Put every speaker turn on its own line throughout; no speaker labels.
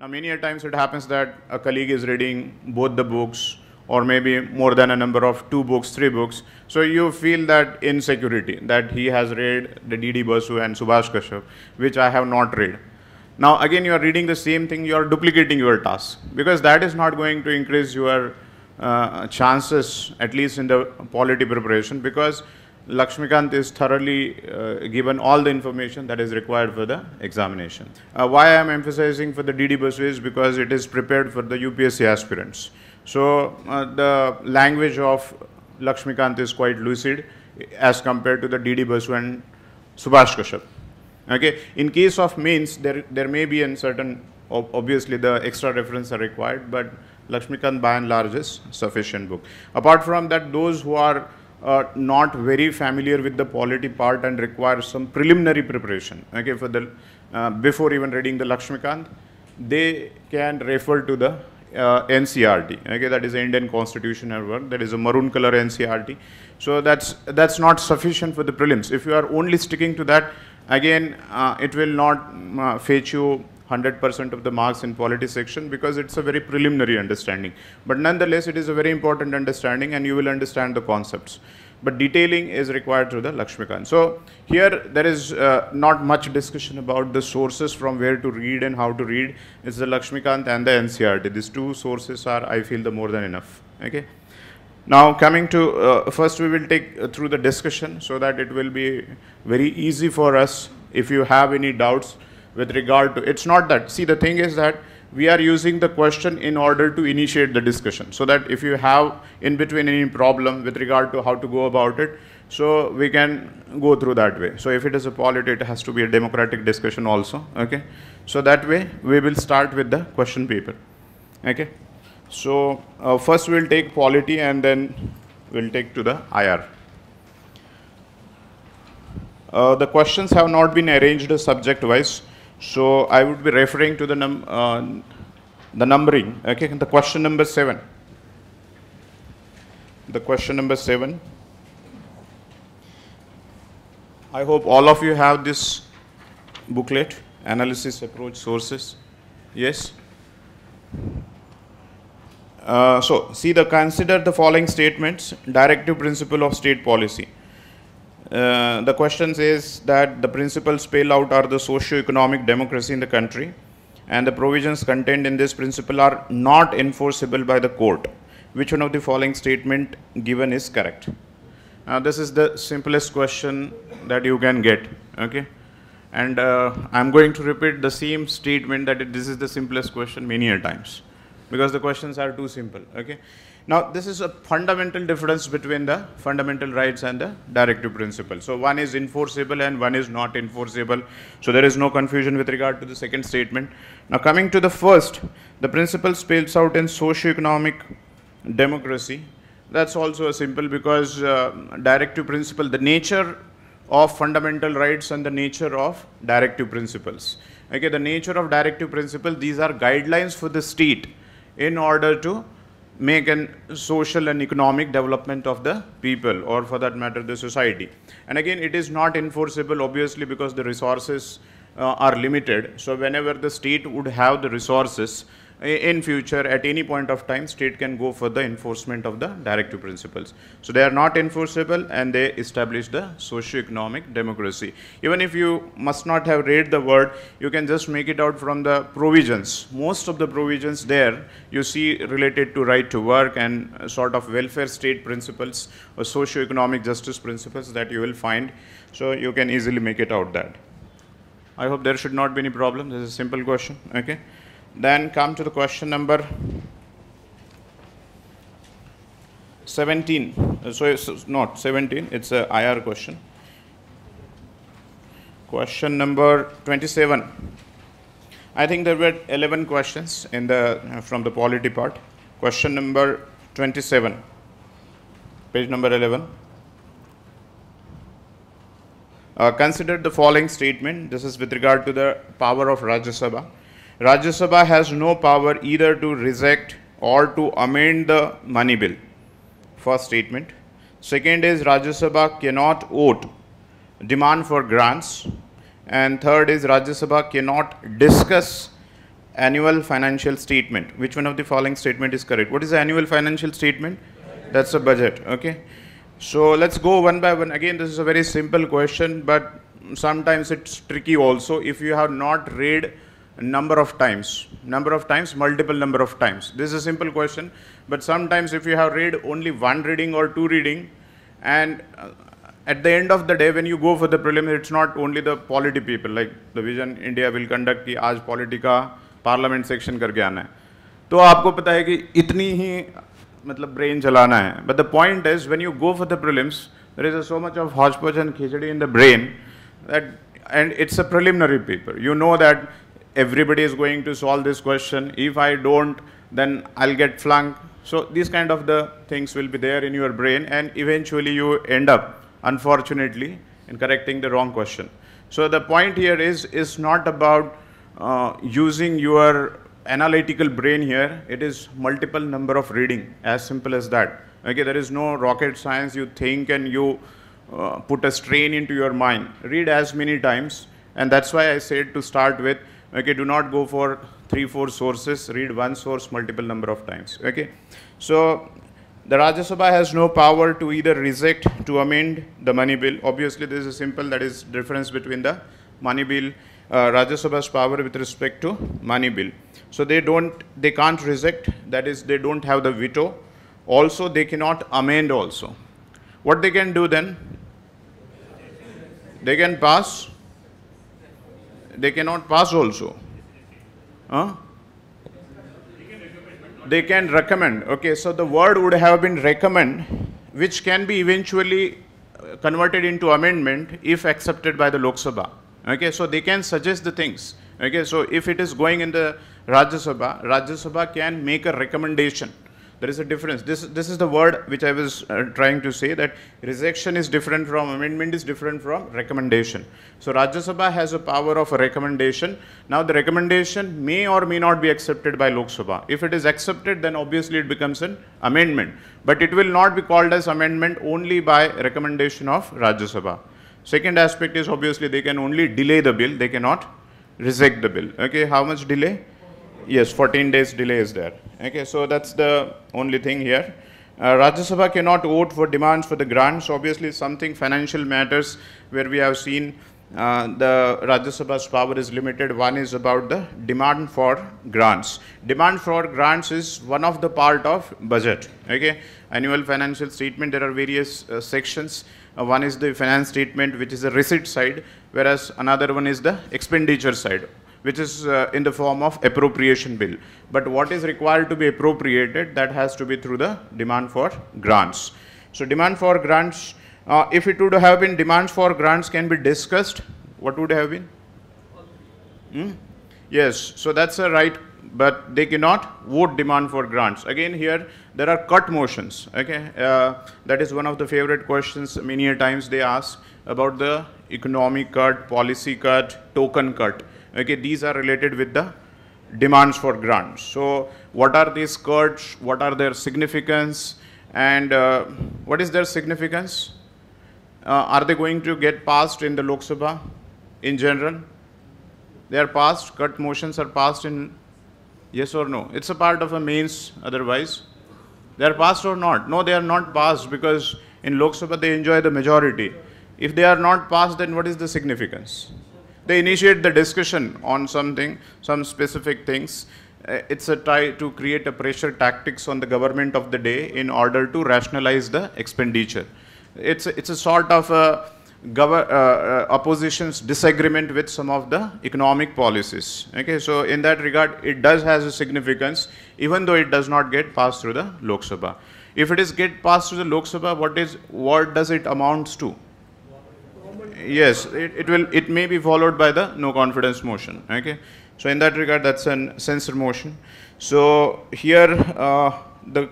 Now, many a times it happens that a colleague is reading both the books or maybe more than a number of two books, three books. So you feel that insecurity that he has read the D.D. Basu and Subhash Kashyap, which I have not read. Now, again, you are reading the same thing, you are duplicating your task because that is not going to increase your uh, chances, at least in the polity preparation, because Lakshmikant is thoroughly uh, given all the information that is required for the examination. Uh, why I am emphasizing for the DD Busway is because it is prepared for the UPSC aspirants. So uh, the language of Lakshmikant is quite lucid as compared to the DD Busway and Subhash Kashyap. Okay. In case of means, there, there may be uncertain, obviously the extra reference are required, but Lakshmikant by and large is sufficient book. Apart from that, those who are uh, not very familiar with the polity part and require some preliminary preparation okay, for the, uh, before even reading the Lakshmikant, they can refer to the uh, NCRT. Okay, that is Indian constitutional work. That is a maroon color NCRT. So that's that's not sufficient for the prelims. If you are only sticking to that, again, uh, it will not uh, fetch you 100% of the marks in quality section because it's a very preliminary understanding. But nonetheless, it is a very important understanding and you will understand the concepts. But detailing is required through the Lakshmikant. So here there is uh, not much discussion about the sources from where to read and how to read. It's the Lakshmikant and the NCRT. These two sources are, I feel, the more than enough. Okay. Now coming to, uh, first we will take uh, through the discussion so that it will be very easy for us. If you have any doubts, with regard to, it's not that, see the thing is that we are using the question in order to initiate the discussion so that if you have in between any problem with regard to how to go about it, so we can go through that way. So if it is a polity, it has to be a democratic discussion also, okay? So that way we will start with the question paper, okay? So uh, first we'll take polity and then we'll take to the IR. Uh, the questions have not been arranged subject-wise. So I would be referring to the, num uh, the numbering, okay, the question number seven. The question number seven. I hope all of you have this booklet, analysis approach sources. Yes? Uh, so, see the consider the following statements, directive principle of state policy. Uh, the question says that the principles spelled out are the socio-economic democracy in the country and the provisions contained in this principle are not enforceable by the court. Which one of the following statement given is correct? Now, uh, this is the simplest question that you can get, okay? And uh, I'm going to repeat the same statement that it, this is the simplest question many a times because the questions are too simple, okay? Now, this is a fundamental difference between the fundamental rights and the directive principle. So, one is enforceable and one is not enforceable. So, there is no confusion with regard to the second statement. Now, coming to the first, the principle spells out in socio-economic democracy. That's also a simple because uh, directive principle, the nature of fundamental rights and the nature of directive principles. Okay, the nature of directive principle, these are guidelines for the state in order to make an social and economic development of the people or for that matter the society and again it is not enforceable obviously because the resources uh, are limited so whenever the state would have the resources in future at any point of time state can go for the enforcement of the directive principles so they are not enforceable and they establish the socio-economic democracy even if you must not have read the word you can just make it out from the provisions most of the provisions there you see related to right to work and sort of welfare state principles or socio-economic justice principles that you will find so you can easily make it out that i hope there should not be any problem this is a simple question okay then come to the question number 17. Uh, so it's not 17, it's a IR question. Question number 27. I think there were 11 questions in the uh, from the polity part. Question number 27. Page number 11. Uh, consider the following statement. This is with regard to the power of Rajya Sabha. Rajya Sabha has no power either to reject or to amend the money bill. First statement. Second is Rajya Sabha cannot vote demand for grants. And third is Rajya Sabha cannot discuss annual financial statement. Which one of the following statement is correct? What is the annual financial statement? That's a budget, okay? So let's go one by one. Again, this is a very simple question, but sometimes it's tricky also. If you have not read number of times number of times multiple number of times this is a simple question but sometimes if you have read only one reading or two reading and uh, at the end of the day when you go for the prelim it's not only the polity people like the vision india will conduct the aaj polity parliament section karke aana hai to aapko pata hai ki itni hi matlab brain chalana hai but the point is when you go for the prelims there is a, so much of hodgepodge and khichdi in the brain that and it's a preliminary paper you know that everybody is going to solve this question. If I don't, then I'll get flunked. So these kind of the things will be there in your brain and eventually you end up, unfortunately, in correcting the wrong question. So the point here is, is not about uh, using your analytical brain here. It is multiple number of reading, as simple as that. Okay, there is no rocket science. You think and you uh, put a strain into your mind. Read as many times. And that's why I said to start with, okay do not go for three four sources read one source multiple number of times okay so the Rajya Sabha has no power to either reject to amend the money bill obviously this is simple that is difference between the money bill uh, Rajya Sabha's power with respect to money bill so they don't they can't reject that is they don't have the veto also they cannot amend also what they can do then they can pass they cannot pass also. Huh? They can recommend. Okay, so the word would have been recommend, which can be eventually uh, converted into amendment if accepted by the Lok Sabha. Okay, so they can suggest the things. Okay, so if it is going in the Rajya Sabha, Rajya Sabha can make a recommendation there is a difference. This, this is the word which I was uh, trying to say that rejection is different from amendment is different from recommendation. So Rajya Sabha has a power of a recommendation. Now the recommendation may or may not be accepted by Lok Sabha. If it is accepted, then obviously it becomes an amendment. But it will not be called as amendment only by recommendation of Rajya Sabha. Second aspect is obviously they can only delay the bill. They cannot reject the bill. Okay, how much delay? yes, 14 days delay is there. Okay, so that's the only thing here. Uh, Rajya Sabha cannot vote for demands for the grants. Obviously, something financial matters where we have seen uh, the Rajya Sabha's power is limited. One is about the demand for grants. Demand for grants is one of the part of budget. Okay, annual financial statement. There are various uh, sections. Uh, one is the finance statement, which is the receipt side, whereas another one is the expenditure side which is uh, in the form of appropriation bill. But what is required to be appropriated, that has to be through the demand for grants. So demand for grants, uh, if it would have been demands for grants can be discussed, what would have been? Hmm? Yes, so that's a right, but they cannot vote demand for grants. Again here, there are cut motions, okay? Uh, that is one of the favorite questions many times they ask about the economic cut, policy cut, token cut. Okay, these are related with the demands for grants. So what are these cuts? What are their significance? And uh, what is their significance? Uh, are they going to get passed in the Lok Sabha in general? They are passed, cut motions are passed in yes or no. It's a part of a means. otherwise. They are passed or not? No, they are not passed because in Lok Sabha they enjoy the majority. If they are not passed, then what is the significance? They initiate the discussion on something, some specific things. Uh, it's a try to create a pressure tactics on the government of the day in order to rationalize the expenditure. It's a, it's a sort of a uh, uh, opposition's disagreement with some of the economic policies. Okay, so in that regard, it does has a significance, even though it does not get passed through the Lok Sabha. If it is get passed through the Lok Sabha, what is what does it amounts to? yes, it, it will, it may be followed by the no confidence motion, okay? So in that regard, that's a censor motion. So here, uh, the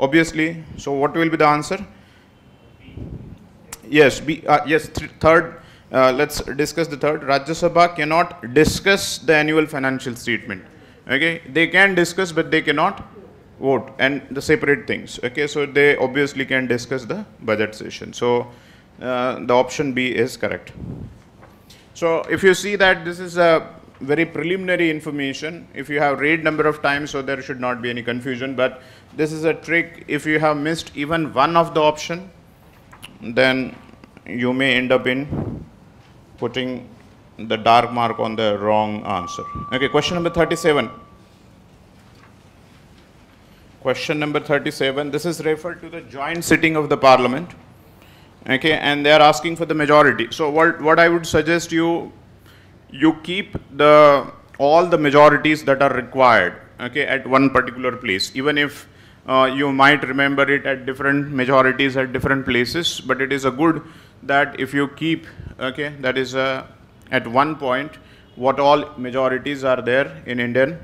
obviously, so what will be the answer? Yes, B, uh, yes, th third, uh, let's discuss the third. Rajya Sabha cannot discuss the annual financial statement. Okay, they can discuss, but they cannot vote and the separate things. Okay, so they obviously can discuss the budget session. So uh, the option B is correct. So if you see that this is a very preliminary information, if you have read number of times, so there should not be any confusion, but this is a trick. If you have missed even one of the option, then you may end up in putting the dark mark on the wrong answer. Okay, question number 37. Question number 37, this is referred to the joint sitting of the parliament okay and they are asking for the majority so what what i would suggest you you keep the all the majorities that are required okay at one particular place even if uh, you might remember it at different majorities at different places but it is a good that if you keep okay that is a uh, at one point what all majorities are there in indian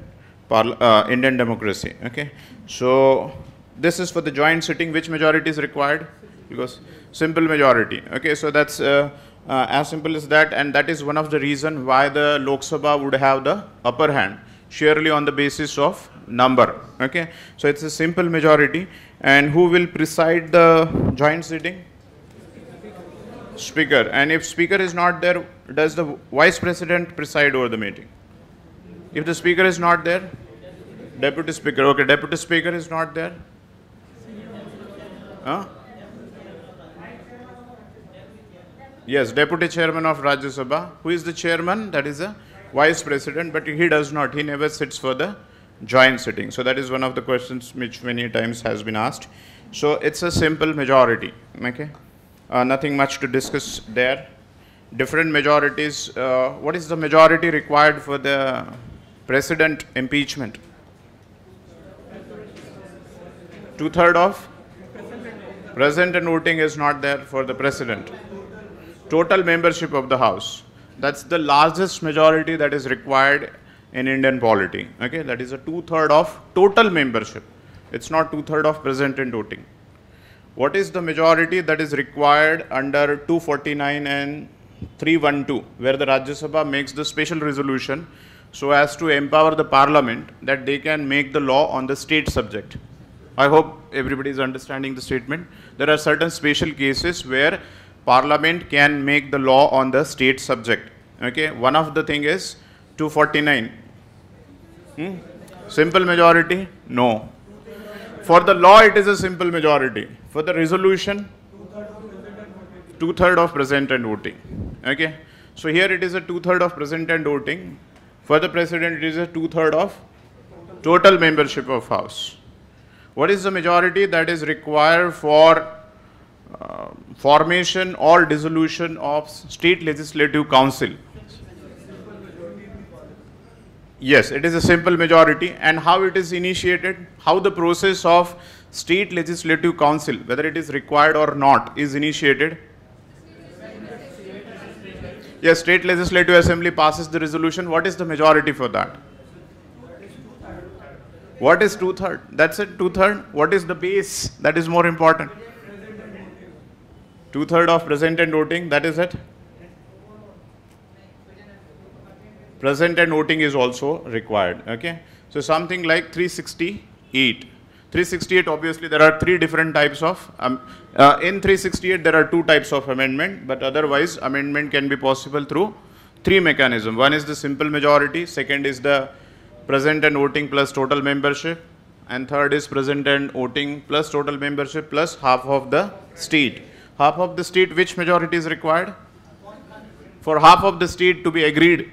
uh, indian democracy okay so this is for the joint sitting which majority is required because simple majority. Okay, so that's uh, uh, as simple as that and that is one of the reason why the Lok Sabha would have the upper hand surely on the basis of number. Okay, so it's a simple majority and who will preside the joint sitting? Speaker and if speaker is not there, does the vice president preside over the meeting? If the speaker is not there, deputy speaker. Okay, deputy speaker is not there. Huh? Yes, Deputy Chairman of Rajya Sabha. Who is the chairman? That is the Vice President, but he does not. He never sits for the joint sitting. So that is one of the questions which many times has been asked. So it's a simple majority. Okay, uh, nothing much to discuss there. Different majorities. Uh, what is the majority required for the president impeachment? Two third of. Present and voting is not there for the president total membership of the House. That's the largest majority that is required in Indian polity. Okay, that is a two-third of total membership. It's not two-third of present and voting. What is the majority that is required under 249 and 312, where the Rajya Sabha makes the special resolution so as to empower the parliament that they can make the law on the state subject. I hope everybody is understanding the statement. There are certain special cases where Parliament can make the law on the state subject. Okay, one of the thing is 249. Hmm? Simple majority? No. For the law, it is a simple majority. For the resolution, two third of present and voting. Okay, so here it is a two third of present and voting. For the president, it is a two third of total membership of house. What is the majority that is required for uh, formation or dissolution of state legislative council. Yes, it is a simple majority and how it is initiated, how the process of state legislative council, whether it is required or not, is initiated. Yes, state legislative assembly passes the resolution. What is the majority for that? What is two-third? That's it, two-third. What is the base? That is more important. Two-third of present and voting, that is it. Present and voting is also required, okay. So something like 368. 368 obviously there are three different types of um, uh, in 368 there are two types of amendment but otherwise amendment can be possible through three mechanism one is the simple majority second is the present and voting plus total membership and third is present and voting plus total membership plus half of the state half of the state, which majority is required? For half of the state to be agreed.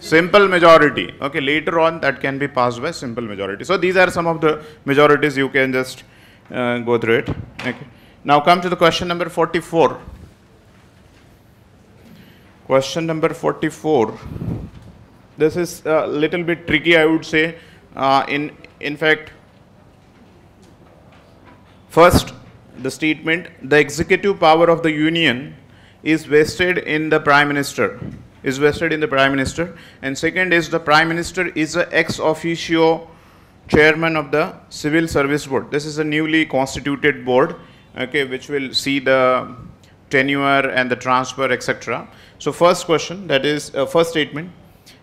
Simple majority. Okay, later on that can be passed by simple majority. So these are some of the majorities you can just uh, go through it. Okay. Now come to the question number 44. Question number 44. This is a little bit tricky, I would say. Uh, in in fact, first the statement, the executive power of the union is vested in the prime minister, is vested in the prime minister. And second is the prime minister is a ex officio chairman of the civil service board. This is a newly constituted board, okay, which will see the tenure and the transfer, etc. So first question, that is uh, first statement,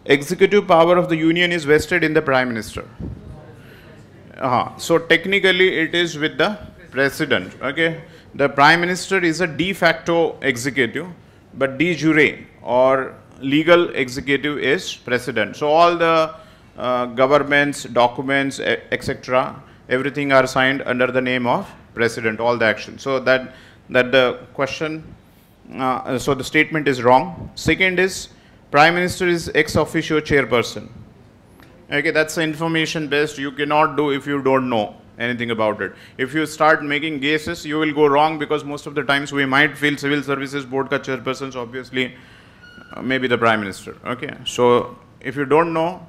executive power of the union is vested in the prime minister. Uh -huh. So technically it is with the president. Okay, the prime minister is a de facto executive, but de jure or legal executive is president. So all the uh, governments, documents, etc., everything are signed under the name of president. All the action. So that that the question, uh, so the statement is wrong. Second is prime minister is ex officio chairperson. Okay, that's information based. You cannot do if you don't know anything about it. If you start making guesses, you will go wrong because most of the times we might feel civil services board ka chairpersons obviously uh, maybe the prime minister. Okay, so if you don't know,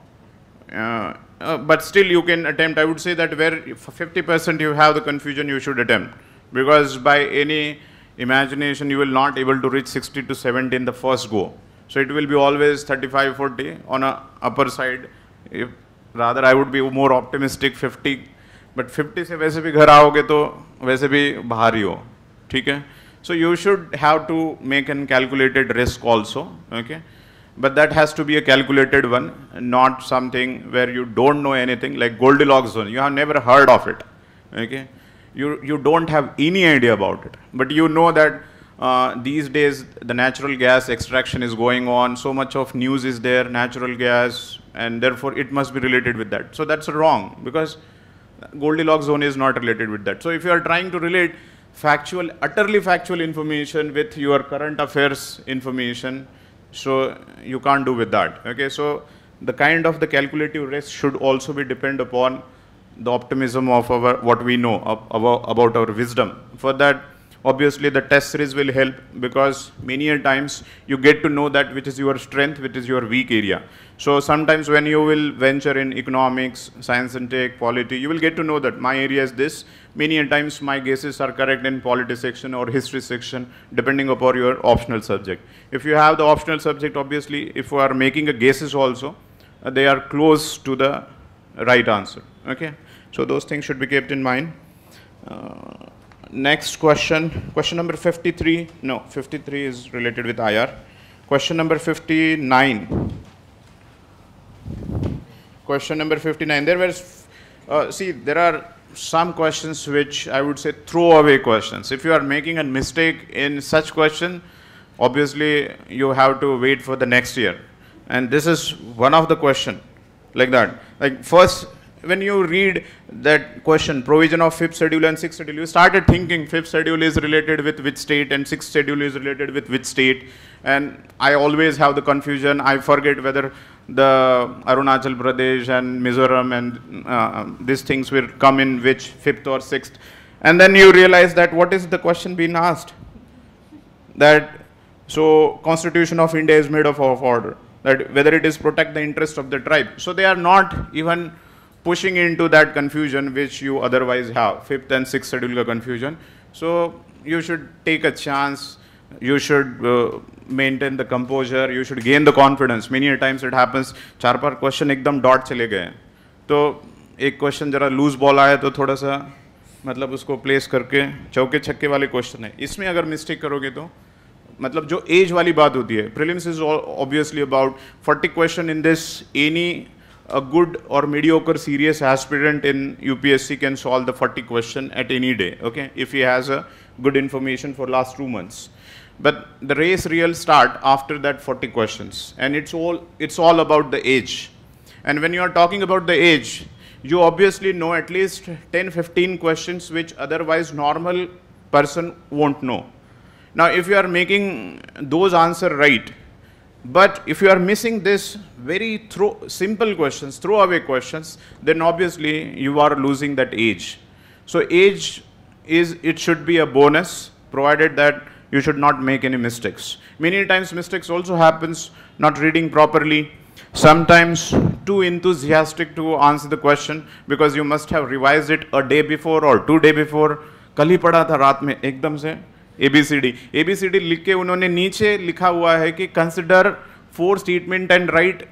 uh, uh, but still you can attempt. I would say that where 50% you have the confusion, you should attempt because by any imagination you will not able to reach 60 to 70 in the first go. So it will be always 35, 40 on a upper side. If rather, I would be more optimistic 50 but fifty से वैसे भी घर आओगे तो वैसे भी बाहर ही हो ठीक है so you should have to make an calculated risk also okay but that has to be a calculated one not something where you don't know anything like Goldilocks zone you have never heard of it okay you you don't have any idea about it but you know that these days the natural gas extraction is going on so much of news is there natural gas and there for it must भी related with that so that's wrong because Goldilocks zone is not related with that. So if you are trying to relate factual, utterly factual information with your current affairs information, so you can't do with that. Okay, so the kind of the calculative risk should also be depend upon the optimism of our what we know about our wisdom. For that, obviously the test series will help because many a times you get to know that which is your strength, which is your weak area. So sometimes when you will venture in economics, science and tech, polity, you will get to know that my area is this. Many times my guesses are correct in polity section or history section, depending upon your optional subject. If you have the optional subject, obviously, if you are making a guesses also, uh, they are close to the right answer. Okay, so those things should be kept in mind. Uh, next question, question number 53. No, 53 is related with IR. Question number 59 question number 59. There were, uh, see, there are some questions which I would say throwaway questions. If you are making a mistake in such question, obviously you have to wait for the next year. And this is one of the question like that. Like first, when you read that question, provision of fifth schedule and sixth schedule, you started thinking fifth schedule is related with which state and sixth schedule is related with which state. And I always have the confusion. I forget whether the Arunachal Pradesh and Mizoram and uh, um, these things will come in which fifth or sixth. And then you realize that what is the question being asked? That so Constitution of India is made of order. That whether it is protect the interest of the tribe. So they are not even pushing into that confusion which you otherwise have. Fifth and sixth schedule confusion. So you should take a chance you should uh, maintain the composure you should gain the confidence many times it happens चार पांच question एकदम dot चले गए तो एक question जरा loose ball आया तो थोड़ा सा मतलब उसको प्लेस करके चौके छक्के वाले क्वेश्चन है इसमें अगर मिस्टेक करोगे तो मतलब जो एज वाली बात होती है prelims is obviously about forty question in this any a good or mediocre serious aspirant in UPSC can solve the 40 question at any day okay if he has a good information for last two months but the race real start after that 40 questions and it's all it's all about the age and when you are talking about the age you obviously know at least 10 15 questions which otherwise normal person won't know now if you are making those answer right but if you are missing this very throw, simple questions throwaway questions then obviously you are losing that age so age is it should be a bonus provided that you should not make any mistakes. Many times mistakes also happens, not reading properly, sometimes too enthusiastic to answer the question because you must have revised it a day before or two day before. कल ही पढ़ा था रात में एकदम से A B C D A B C D लिख के उन्होंने नीचे लिखा हुआ है कि consider four statement and write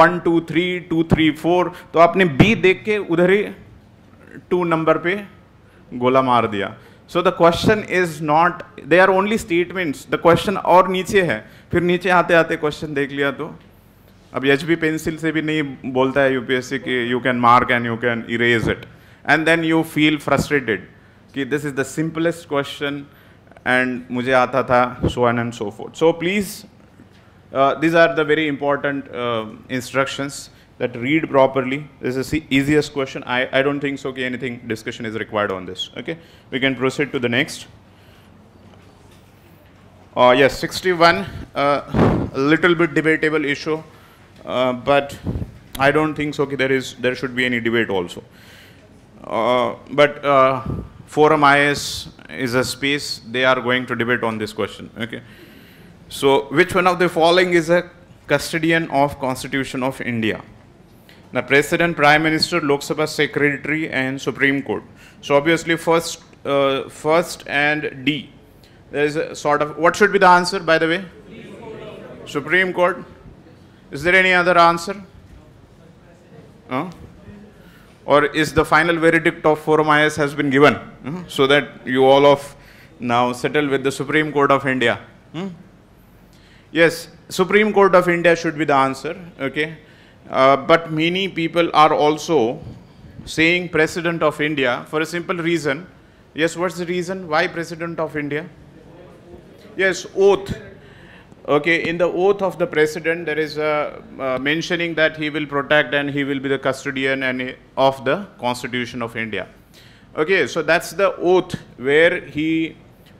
one two three two three four तो आपने बी देख के उधर ही टू नंबर पे गोला मार दिया so the question is not they are only statements the question और नीचे है फिर नीचे आते आते क्वेश्चन देख लिया तो अब एच बी पेंसिल से भी नहीं बोलता है यूपीएससी कि you can mark and you can erase it and then you feel frustrated कि this is the simplest question and मुझे आता था so an and so forth so please these are the very important instructions that read properly. This is the easiest question. I, I don't think so, okay, anything discussion is required on this. Okay, we can proceed to the next. Uh, yes, 61, uh, a little bit debatable issue, uh, but I don't think so, okay, there is, there should be any debate also. Uh, but uh, Forum IS is a space they are going to debate on this question, okay. So which one of the following is a custodian of Constitution of India? the President, Prime Minister, Lok Sabha Secretary and Supreme Court. So obviously first, uh, first and D. There is a sort of, what should be the answer by the way? Supreme Court. Is there any other answer? Or is the final verdict of Forum IS has been given? Hmm? So that you all of now settle with the Supreme Court of India. Hmm? Yes, Supreme Court of India should be the answer. Okay. Uh, but many people are also saying President of India for a simple reason. Yes, what's the reason? Why President of India? Yes, oath. Okay, in the oath of the President, there is a uh, mentioning that he will protect and he will be the custodian and uh, of the Constitution of India. Okay, so that's the oath where he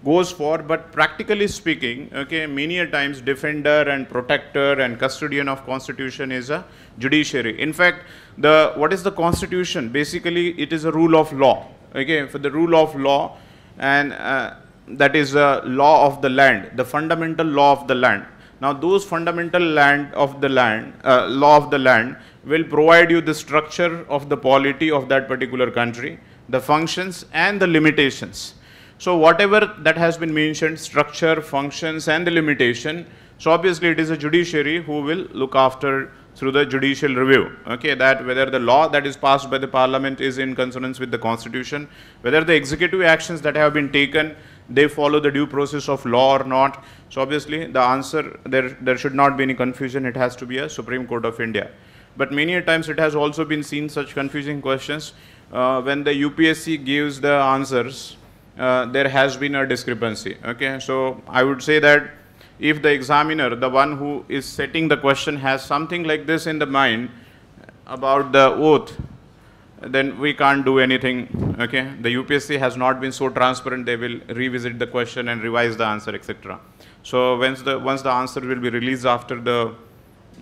goes for, but practically speaking, okay, many a times defender and protector and custodian of constitution is a judiciary. In fact, the what is the constitution? Basically, it is a rule of law. Okay, for the rule of law, and uh, that is a law of the land, the fundamental law of the land. Now, those fundamental land of the land, uh, law of the land, will provide you the structure of the polity of that particular country, the functions and the limitations. So whatever that has been mentioned, structure, functions and the limitation, so obviously it is a judiciary who will look after through the judicial review, okay, that whether the law that is passed by the parliament is in consonance with the constitution, whether the executive actions that have been taken, they follow the due process of law or not. So obviously the answer, there, there should not be any confusion, it has to be a Supreme Court of India. But many times it has also been seen such confusing questions uh, when the UPSC gives the answers uh, there has been a discrepancy. Okay, so I would say that if the examiner, the one who is setting the question, has something like this in the mind about the oath, then we can't do anything. Okay, the UPSC has not been so transparent; they will revisit the question and revise the answer, etc. So once the once the answer will be released after the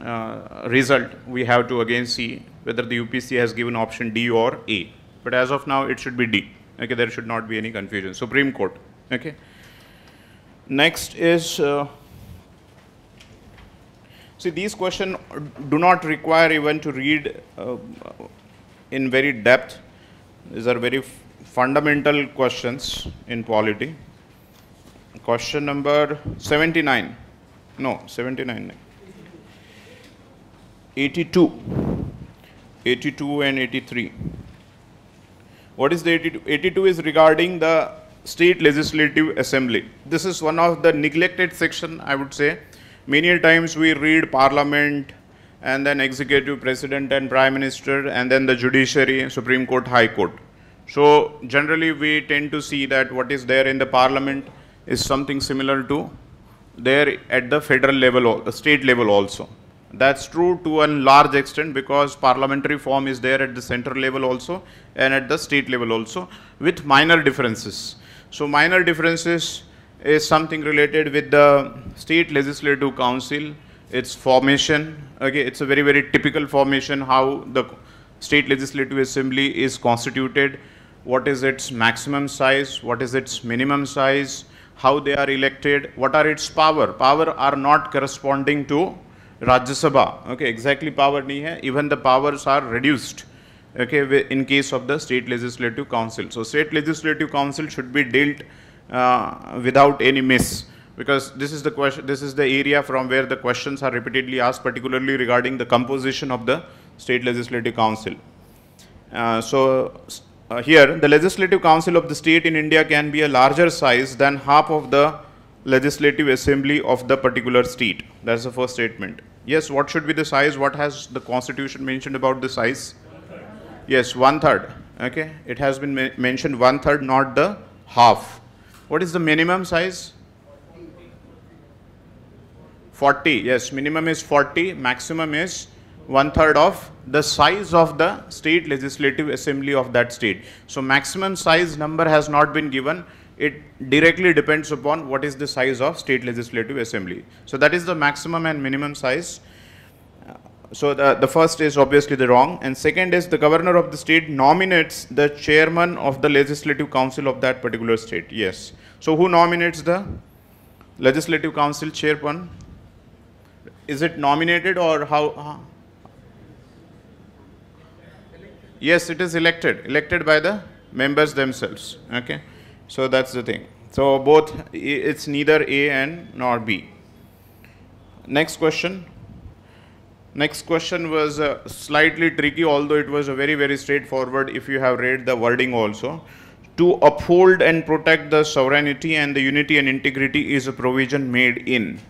uh, result, we have to again see whether the UPC has given option D or A. But as of now, it should be D. Okay, there should not be any confusion. Supreme Court. Okay. Next is, uh, see these questions do not require even to read uh, in very depth. These are very fundamental questions in polity. Question number 79, no 79, 82, 82 and 83. What is the 82? 82 is regarding the state legislative assembly. This is one of the neglected section, I would say. Many times we read parliament and then executive president and prime minister and then the judiciary, Supreme Court, High Court. So generally we tend to see that what is there in the parliament is something similar to there at the federal level, the state level also. That's true to a large extent because parliamentary form is there at the center level also and at the state level also with minor differences. So minor differences is something related with the state legislative council, its formation. Okay, it's a very, very typical formation how the state legislative assembly is constituted, what is its maximum size, what is its minimum size, how they are elected, what are its power. Power are not corresponding to Rajya Sabha. Okay, exactly power nahi hai. Even the powers are reduced. Okay, in case of the state legislative council. So state legislative council should be dealt uh, without any miss because this is the question. This is the area from where the questions are repeatedly asked, particularly regarding the composition of the state legislative council. Uh, so uh, here, the legislative council of the state in India can be a larger size than half of the legislative assembly of the particular state. That's the first statement. Yes, what should be the size? What has the constitution mentioned about the size? yes, one third. Okay, it has been ma mentioned one third, not the half. What is the minimum size? 40. Yes, minimum is 40, maximum is one third of the size of the state legislative assembly of that state. So maximum size number has not been given it directly depends upon what is the size of state legislative assembly. So that is the maximum and minimum size. Uh, so the, the first is obviously the wrong and second is the governor of the state nominates the chairman of the legislative council of that particular state. Yes. So who nominates the legislative council chairman? Is it nominated or how? Uh, yes, it is elected, elected by the members themselves. Okay. So that's the thing. So both it's neither A and nor B. Next question. Next question was uh, slightly tricky, although it was a very very straightforward. If you have read the wording also, to uphold and protect the sovereignty and the unity and integrity is a provision made in.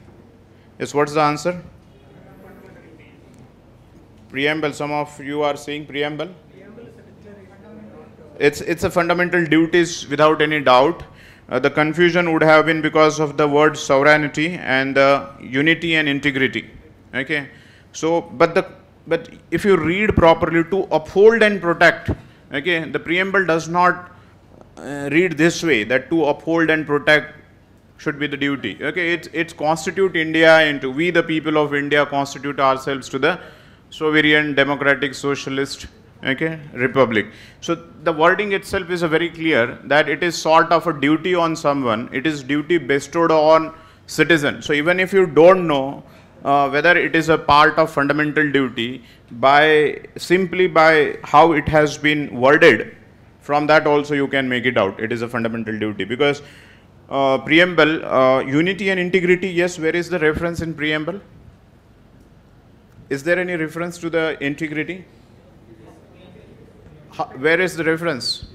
Yes, what's the answer? Preamble. Some of you are saying preamble. It's, it's a fundamental duties without any doubt. Uh, the confusion would have been because of the word sovereignty and uh, unity and integrity. Okay, so but the but if you read properly, to uphold and protect. Okay, the preamble does not uh, read this way that to uphold and protect should be the duty. Okay, It's it's constitute India into we the people of India constitute ourselves to the sovereign democratic socialist okay, republic. So the wording itself is very clear that it is sort of a duty on someone, it is duty bestowed on citizen. So even if you don't know uh, whether it is a part of fundamental duty, by simply by how it has been worded, from that also you can make it out. It is a fundamental duty because uh, preamble, uh, unity and integrity, yes, where is the reference in preamble? Is there any reference to the integrity? where is the reference?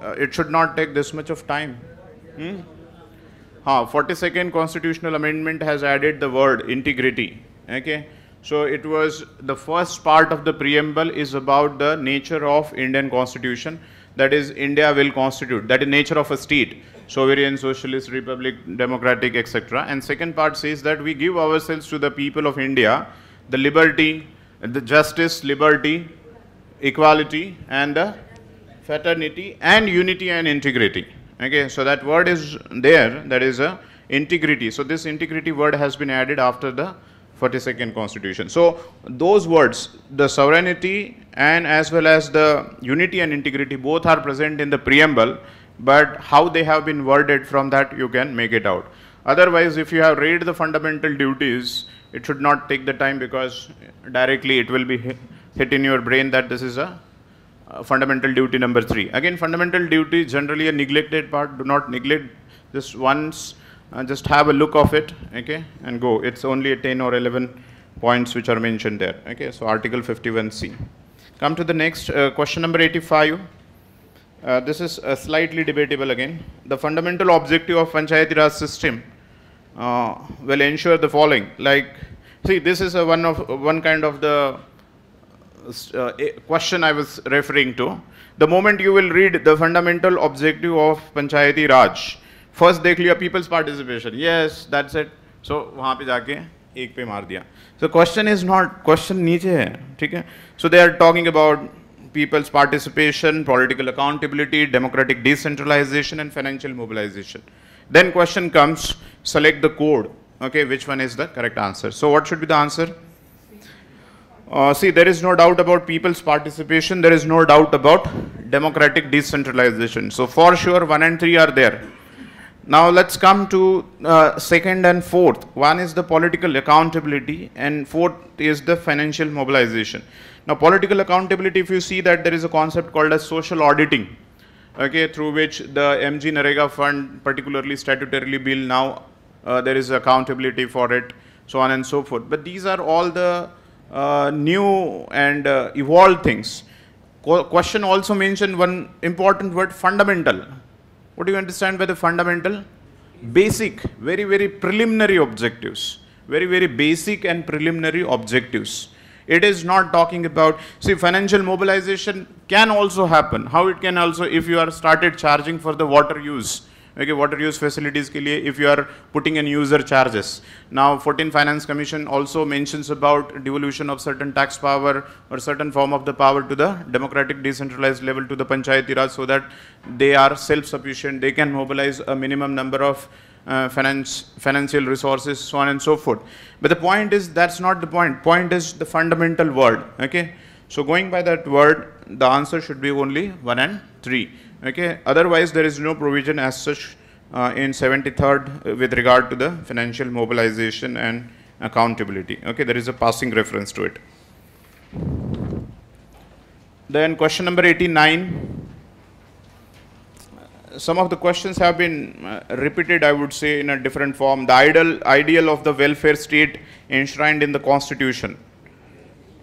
Uh, it should not take this much of time. Hmm? Huh, 42nd constitutional amendment has added the word integrity. Okay. So it was the first part of the preamble is about the nature of Indian constitution. That is, India will constitute. That is nature of a state, sovereign, socialist, republic, democratic, etc. And second part says that we give ourselves to the people of India the liberty, the justice, liberty, equality and the fraternity and unity and integrity. Okay, so that word is there, that is a uh, integrity. So this integrity word has been added after the 42nd constitution. So those words, the sovereignty and as well as the unity and integrity, both are present in the preamble, but how they have been worded from that you can make it out. Otherwise, if you have read the fundamental duties, it should not take the time because directly it will be hit in your brain that this is a fundamental duty number three. Again, fundamental duty generally a neglected part. Do not neglect this once. Uh, just have a look of it, okay, and go. It's only a 10 or 11 points which are mentioned there. Okay, so Article 51C. Come to the next uh, question number 85. Uh, this is uh, slightly debatable again. The fundamental objective of Panchayati Raj system uh, will ensure the following. Like, see, this is one of one kind of the uh, question I was referring to. The moment you will read the fundamental objective of Panchayati Raj, first they clear people's participation. Yes, that's it. So वहाँ पे जाके एक पे मार दिया. So question is not question नीचे है, ठीक है? So they are talking about people's participation, political accountability, democratic decentralization, and financial mobilization. Then question comes, select the code, okay, which one is the correct answer. So what should be the answer? Uh, see, there is no doubt about people's participation. There is no doubt about democratic decentralization. So for sure, one and three are there. Now let's come to uh, second and fourth. One is the political accountability and fourth is the financial mobilization. Now political accountability, if you see that there is a concept called as social auditing, okay, through which the MG Narega fund, particularly statutorily bill now uh, there is accountability for it, so on and so forth. But these are all the uh, new and uh, evolved things. Qu question also mentioned one important word, fundamental. What do you understand by the fundamental? Basic, very, very preliminary objectives. Very, very basic and preliminary objectives. It is not talking about, see, financial mobilization can also happen. How it can also, if you are started charging for the water use, okay water use facilities ke liye if you are putting in user charges now 14 finance commission also mentions about devolution of certain tax power or certain form of the power to the democratic decentralized level to the panchayati raj so that they are self sufficient they can mobilize a minimum number of uh, finance, financial resources, so on and so forth. But the point is, that's not the point. Point is the fundamental word, okay? So going by that word, the answer should be only 1 and 3. Okay. Otherwise, there is no provision as such uh, in 73rd uh, with regard to the financial mobilization and accountability. Okay, there is a passing reference to it. Then question number 89. Some of the questions have been uh, repeated, I would say, in a different form. The ideal, ideal of the welfare state enshrined in the constitution.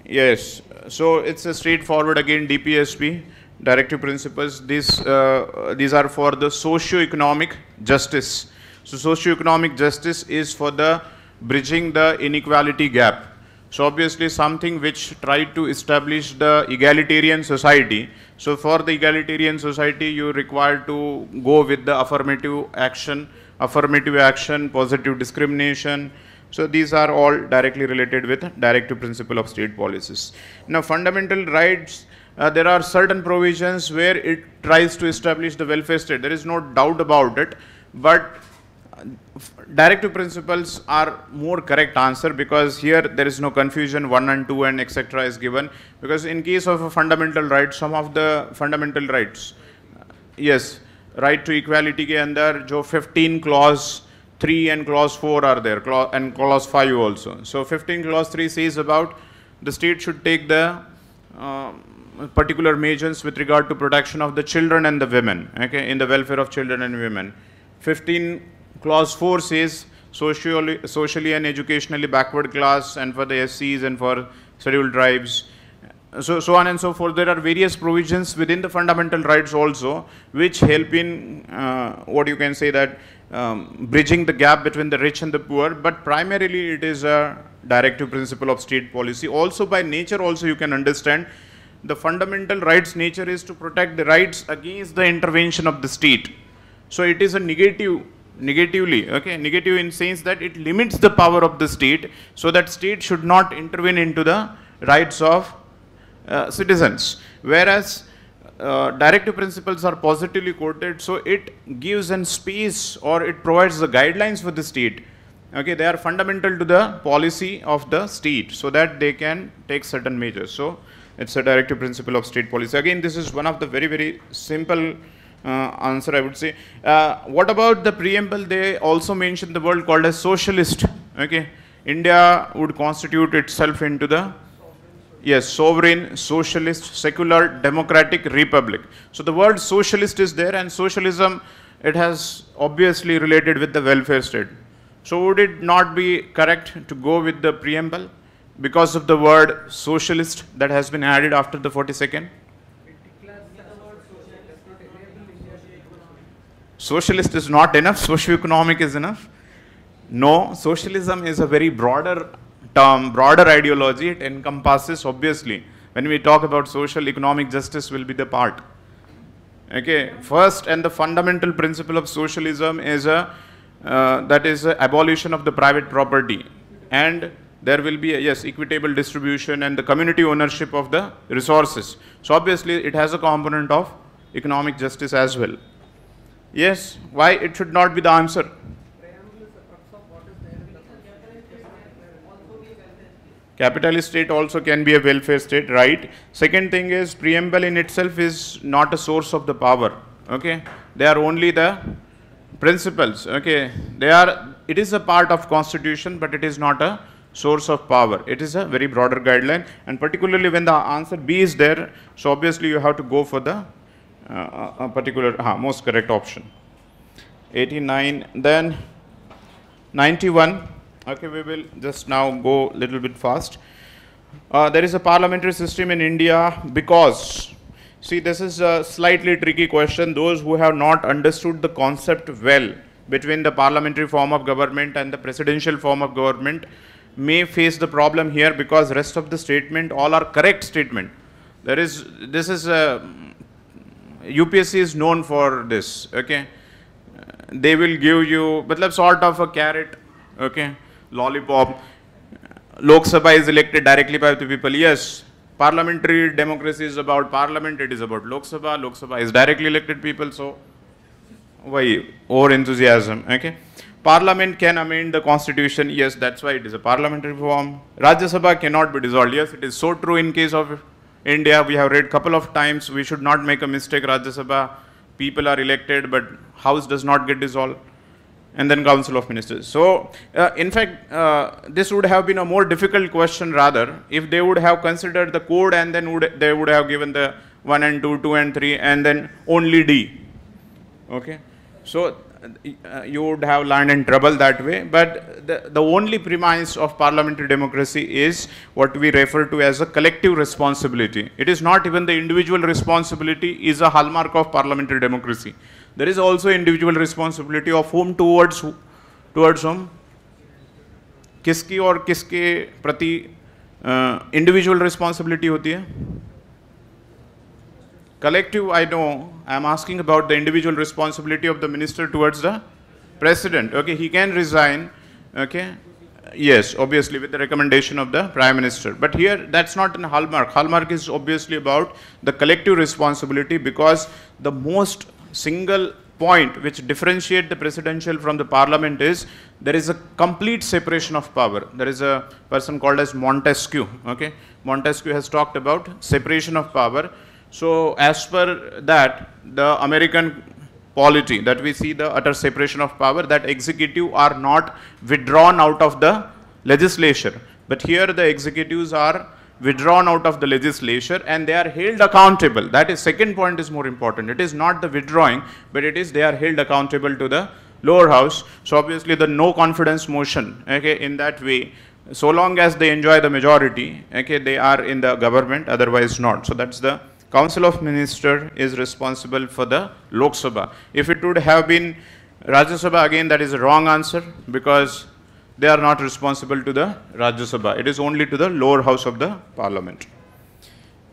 Yes, so it's a straightforward again DPSP directive principles. These, uh, these are for the socio-economic justice. So socio-economic justice is for the bridging the inequality gap. So obviously something which tried to establish the egalitarian society. So for the egalitarian society, you require to go with the affirmative action, affirmative action, positive discrimination, so these are all directly related with directive principle of state policies. Now fundamental rights uh, there are certain provisions where it tries to establish the welfare state. There is no doubt about it, but uh, directive principles are more correct answer because here there is no confusion one and two and etc is given because in case of a fundamental right some of the fundamental rights uh, yes right to equality ke andar jo 15 clause 3 and clause 4 are there clause, and clause 5 also so 15 clause 3 says about the state should take the um, particular measures with regard to protection of the children and the women, okay, in the welfare of children and women. 15 clause 4 says socially, socially and educationally backward class and for the SCs and for scheduled tribes, so, so on and so forth. There are various provisions within the fundamental rights also, which help in uh, what you can say that um, bridging the gap between the rich and the poor, but primarily it is a directive principle of state policy. Also by nature also you can understand the fundamental rights nature is to protect the rights against the intervention of the state. So it is a negative, negatively, okay, negative in sense that it limits the power of the state so that state should not intervene into the rights of uh, citizens. Whereas uh, directive principles are positively quoted, so it gives an space or it provides the guidelines for the state. Okay, they are fundamental to the policy of the state so that they can take certain measures. So it's a directive principle of state policy. Again, this is one of the very, very simple uh, answer, I would say. Uh, what about the preamble? They also mentioned the word called as socialist. Okay, India would constitute itself into the yes sovereign socialist secular democratic republic so the word socialist is there and socialism it has obviously related with the welfare state so would it not be correct to go with the preamble because of the word socialist that has been added after the 42nd? Socialist is not enough, socio-economic is enough. No, socialism is a very broader term, broader ideology. It encompasses, obviously, when we talk about social economic justice will be the part. Okay, first and the fundamental principle of socialism is a, uh, that is abolition of the private property and there will be a, yes, equitable distribution and the community ownership of the resources. So obviously it has a component of economic justice as well. Yes, why it should not be the answer? Capitalist state also can be a welfare state, right? Second thing is preamble in itself is not a source of the power, okay? They are only the principles, okay? They are, it is a part of constitution, but it is not a source of power. It is a very broader guideline and particularly when the answer B is there, so obviously you have to go for the uh, particular uh, most correct option. 89, then 91, okay we will just now go a little bit fast. Uh, there is a parliamentary system in India because, see this is a slightly tricky question, those who have not understood the concept well between the parliamentary form of government and the presidential form of government, may face the problem here because rest of the statement all are correct statement. There is, this is, a, uh, UPSC is known for this, okay. They will give you, but let's sort of a carrot, okay, lollipop. Lok Sabha is elected directly by the people, yes. Parliamentary democracy is about parliament, it is about Lok Sabha. Lok Sabha is directly elected people, so why over enthusiasm, okay. Parliament can amend the constitution. Yes, that's why it is a parliamentary form. Rajya Sabha cannot be dissolved. Yes, it is so true in case of India. We have read couple of times. We should not make a mistake. Rajya Sabha, people are elected, but House does not get dissolved. And then Council of Ministers. So, uh, in fact, uh, this would have been a more difficult question rather if they would have considered the code and then would, they would have given the 1 and 2, 2 and 3, and then only D. Okay. So uh, you would have land in trouble that way. But the, the only premise of parliamentary democracy is what we refer to as a collective responsibility. It is not even the individual responsibility is a hallmark of parliamentary democracy. There is also individual responsibility of whom towards who, towards whom, किसकी और किसके प्रति individual responsibility होती है collective, I know, I'm asking about the individual responsibility of the minister towards the president. Okay, he can resign. Okay, yes, obviously with the recommendation of the prime minister. But here, that's not in hallmark. Hallmark is obviously about the collective responsibility because the most single point which differentiate the presidential from the parliament is there is a complete separation of power. There is a person called as Montesquieu. Okay, Montesquieu has talked about separation of power so as per that, the American polity that we see the utter separation of power that executive are not withdrawn out of the legislature. But here the executives are withdrawn out of the legislature and they are held accountable. That is second point is more important. It is not the withdrawing, but it is they are held accountable to the lower house. So obviously the no confidence motion, okay, in that way, so long as they enjoy the majority, okay, they are in the government, otherwise not. So that's the Council of Minister is responsible for the Lok Sabha. If it would have been Rajya Sabha, again that is a wrong answer because they are not responsible to the Rajya Sabha. It is only to the lower house of the parliament.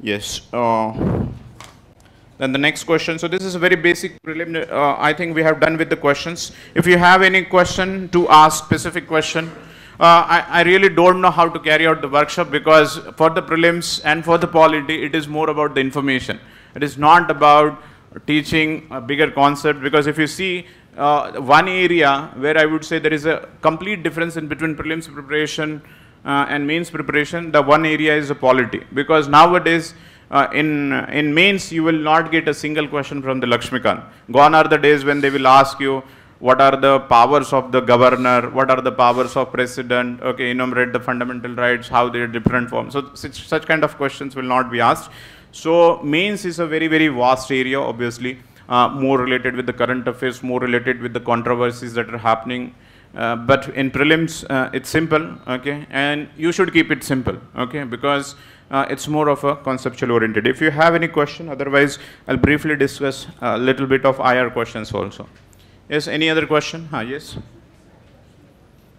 Yes. Uh, then the next question. So this is a very basic preliminary. Uh, I think we have done with the questions. If you have any question to ask, specific question, uh, I, I really don't know how to carry out the workshop because for the prelims and for the polity, it is more about the information. It is not about teaching a bigger concept because if you see uh, one area where I would say there is a complete difference in between prelims preparation uh, and mains preparation, the one area is the polity. Because nowadays, uh, in in mains, you will not get a single question from the Lakshmikant. Gone are the days when they will ask you, what are the powers of the governor, what are the powers of president, okay, enumerate the fundamental rights, how they are different forms. So such, such kind of questions will not be asked. So mains is a very, very vast area, obviously, uh, more related with the current affairs, more related with the controversies that are happening. Uh, but in prelims, uh, it's simple, okay, and you should keep it simple, okay, because uh, it's more of a conceptual oriented. If you have any question, otherwise, I'll briefly discuss a little bit of IR questions also. Yes, any other question? Ah, yes.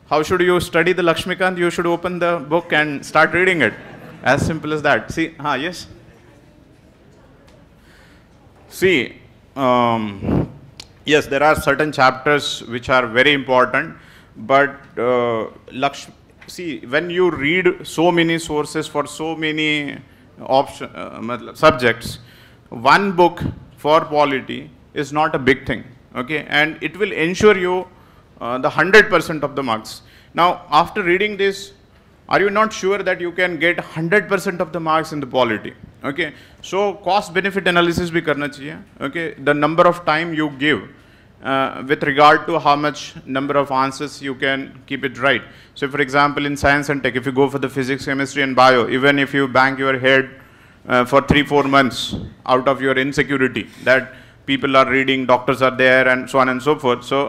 How should you study the Lakshmikant? You should open the book and start reading it. As simple as that. See, ah, yes. See, um, yes, there are certain chapters which are very important, but uh, Laksh- see, when you read so many sources for so many option, uh, subjects, one book for polity is not a big thing okay and it will ensure you uh, the 100% of the marks now after reading this are you not sure that you can get 100% of the marks in the polity okay so cost benefit analysis bhi karna chahiye okay the number of time you give uh, with regard to how much number of answers you can keep it right. So for example, in science and tech, if you go for the physics, chemistry and bio, even if you bang your head uh, for three, four months out of your insecurity, that people are reading, doctors are there, and so on and so forth. So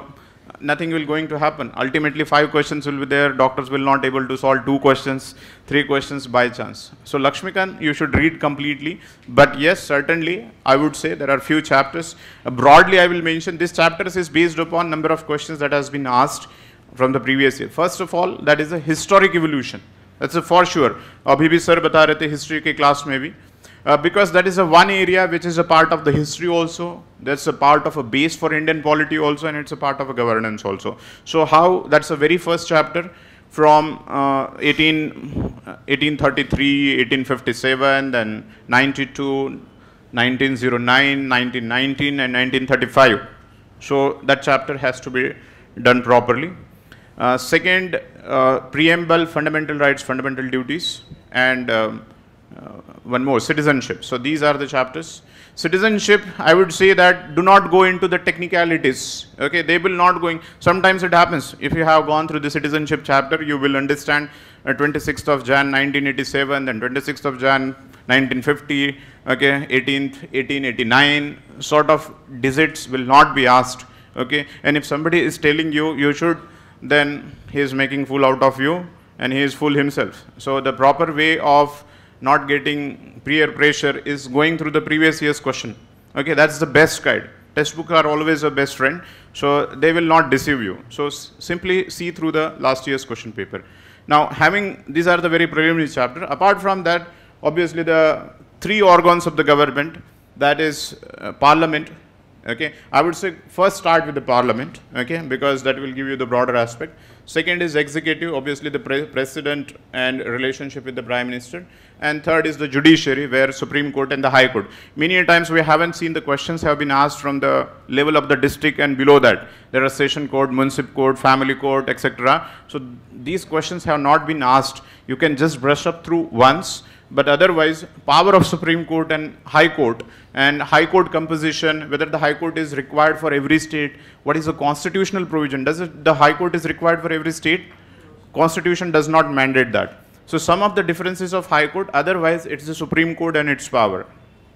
nothing will going to happen. Ultimately, five questions will be there. Doctors will not able to solve two questions, three questions by chance. So Lakshmikant, you should read completely. But yes, certainly, I would say there are few chapters. Uh, broadly, I will mention this chapter is based upon number of questions that has been asked from the previous year. First of all, that is a historic evolution. That's a for sure. अभी भी sir बता रहे थे history के class में भी uh, because that is a one area which is a part of the history also, that's a part of a base for Indian polity also, and it's a part of a governance also. So how, that's a very first chapter from uh, 18, 1833, 1857, then 92, 1909, 1919, and 1935. So that chapter has to be done properly. Uh, second, uh, preamble, fundamental rights, fundamental duties, and um, uh, one more citizenship. So these are the chapters. Citizenship, I would say that do not go into the technicalities. Okay, they will not going. Sometimes it happens. If you have gone through the citizenship chapter, you will understand uh, 26th of Jan 1987, then 26th of Jan 1950, okay, 18th 1889. Sort of digits will not be asked. Okay, and if somebody is telling you you should, then he is making fool out of you and he is fool himself. So the proper way of not getting peer pressure is going through the previous year's question. Okay, that's the best guide. Textbooks are always a best friend, so they will not deceive you. So simply see through the last year's question paper. Now, having these are the very preliminary chapter. Apart from that, obviously the three organs of the government, that is uh, parliament, okay i would say first start with the parliament okay because that will give you the broader aspect second is executive obviously the pre president and relationship with the prime minister and third is the judiciary where Supreme Court and the High Court. Many times we haven't seen the questions have been asked from the level of the district and below that. There are session court, municipal court, family court, etc. So these questions have not been asked. You can just brush up through once but otherwise power of Supreme Court and High Court and High Court composition, whether the High Court is required for every state, what is the constitutional provision? Does it, the High Court is required for every state? Constitution does not mandate that. So some of the differences of High Court, otherwise it's the Supreme Court and its power.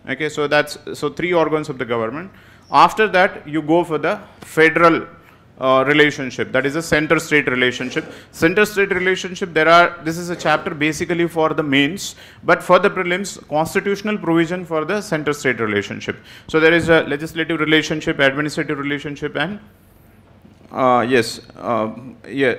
Okay, so that's so three organs of the government. After that, you go for the federal uh, relationship that is a center state relationship center state relationship there are this is a chapter basically for the mains but for the prelims constitutional provision for the center state relationship so there is a legislative relationship administrative relationship and uh, yes uh, yeah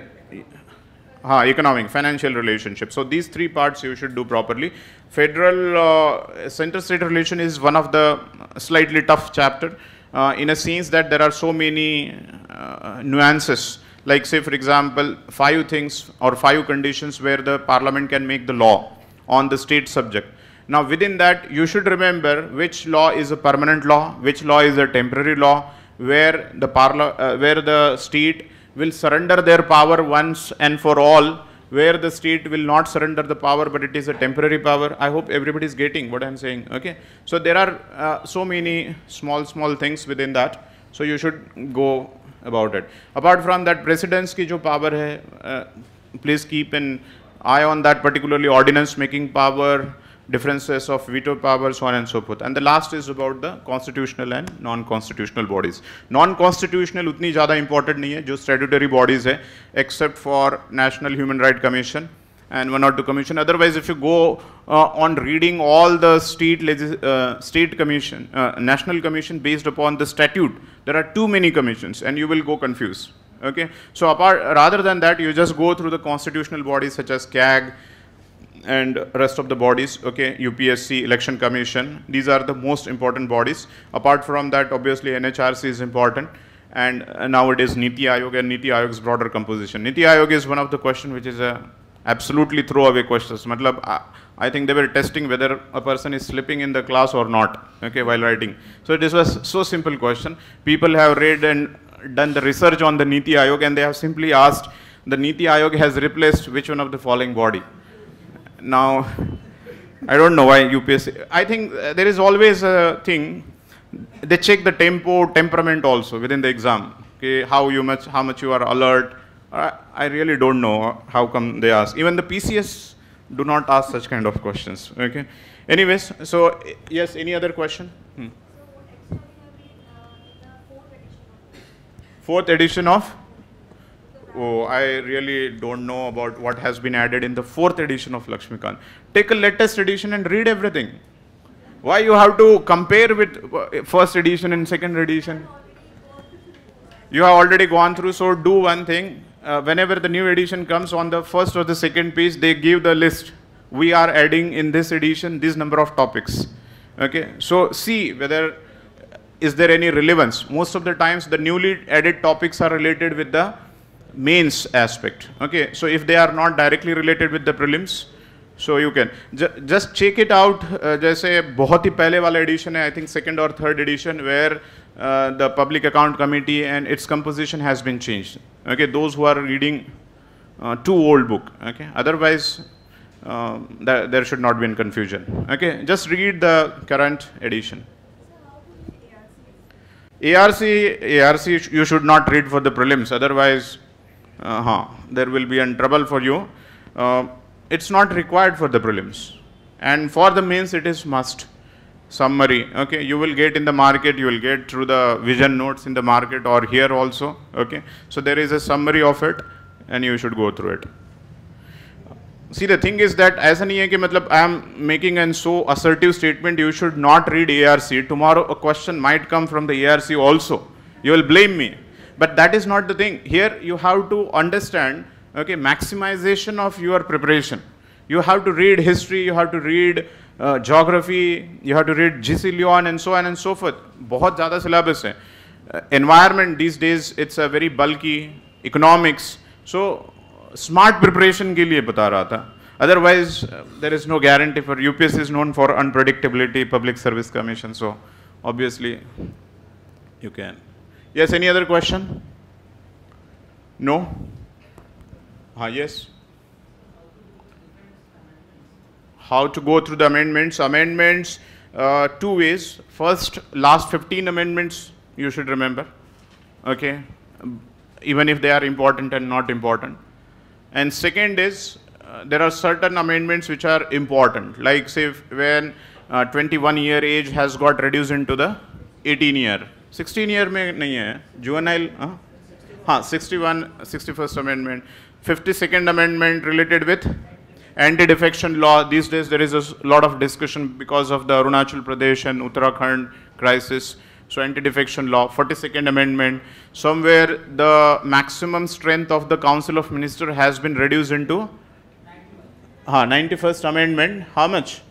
uh, economic, financial relationship. So these three parts you should do properly. Federal uh, center-state relation is one of the slightly tough chapter uh, in a sense that there are so many uh, nuances. Like say for example, five things or five conditions where the parliament can make the law on the state subject. Now within that you should remember which law is a permanent law, which law is a temporary law, where the parla uh, where the state will surrender their power once and for all, where the state will not surrender the power, but it is a temporary power. I hope everybody is getting what I'm saying. Okay. So there are uh, so many small, small things within that. So you should go about it. Apart from that, president's ki jo power hai, uh, please keep an eye on that, particularly ordinance making power, differences of veto power, so on and so forth. And the last is about the constitutional and non-constitutional bodies. Non-constitutional utni jada important नहीं है statutory bodies है except for National Human Rights Commission and one or two commission. Otherwise, if you go uh, on reading all the state uh, state commission, uh, national commission based upon the statute, there are too many commissions and you will go confused. Okay, so apart rather than that, you just go through the constitutional bodies such as CAG, and rest of the bodies, okay, UPSC, Election Commission, these are the most important bodies. Apart from that, obviously NHRC is important and uh, nowadays Niti Aayog and Niti Aayog's broader composition. Niti Aayog is one of the question which is a absolutely throwaway questions. Matlab, I think they were testing whether a person is slipping in the class or not, okay, while writing. So this was so simple question. People have read and done the research on the Niti Aayog and they have simply asked the Niti Aayog has replaced which one of the following body. Now, I don't know why UPSC. I think uh, there is always a thing. They check the tempo, temperament also within the exam. Okay, how you much, how much you are alert. I really don't know how come they ask. Even the PCS do not ask such kind of questions. Okay. Anyways, so yes, any other question? Hmm. Uh, fourth edition of oh, I really don't know about what has been added in the fourth edition of Lakshmikant. Take a latest edition and read everything. Why you have to compare with uh, first edition and second edition? You have already gone through, so do one thing. Uh, whenever the new edition comes on the first or the second page, they give the list. We are adding in this edition this number of topics. Okay, so see whether uh, is there any relevance. Most of the times the newly added topics are related with the Means aspect. Okay, so if they are not directly related with the prelims, so you can just check it out. Jaise bahut hi pehle wala edition I think second or third edition where uh, the public account committee and its composition has been changed. Okay, those who are reading uh, too old book. Okay, otherwise uh, there should not be any confusion. Okay, just read the current edition. ARC, ARC, you should not read for the prelims, otherwise uh, huh, there will be an trouble for you. Uh, it's not required for the prelims. And for the mains, it is must. Summary, okay, you will get in the market, you will get through the vision notes in the market or here also, okay. So there is a summary of it and you should go through it. See, the thing is that as an है कि मतलब I am making an so assertive statement you should not read A R C tomorrow question might come from the A R C also but that is not the thing. Here you have to understand, okay, maximization of your preparation. You have to read history, you have to read uh, geography, you have to read GC Leon and so on and so forth. बहुत ज़्यादा syllabus है. Uh, environment these days it's a very bulky economics. So smart preparation के लिए बता रहा था. Otherwise, uh, there is no guarantee for UPS is known for unpredictability, public service commission. So obviously, you can. Yes, any other question? No? Ah, yes. How to go through the amendments? Amendments, uh, two ways. First, last 15 amendments you should remember, okay? Even if they are important and not important. And second is, uh, there are certain amendments which are important, like say when uh, 21 year age has got reduced into the 18 year sixteen year में नहीं है juvenile हाँ sixty one sixty first amendment fifty second amendment related with anti defection law these days there is a lot of discussion because of the Arunachal Pradesh and Uttarakhand crisis so anti defection law forty second amendment somewhere the maximum strength of the council of minister has been reduce in to हाँ ninety first amendment how much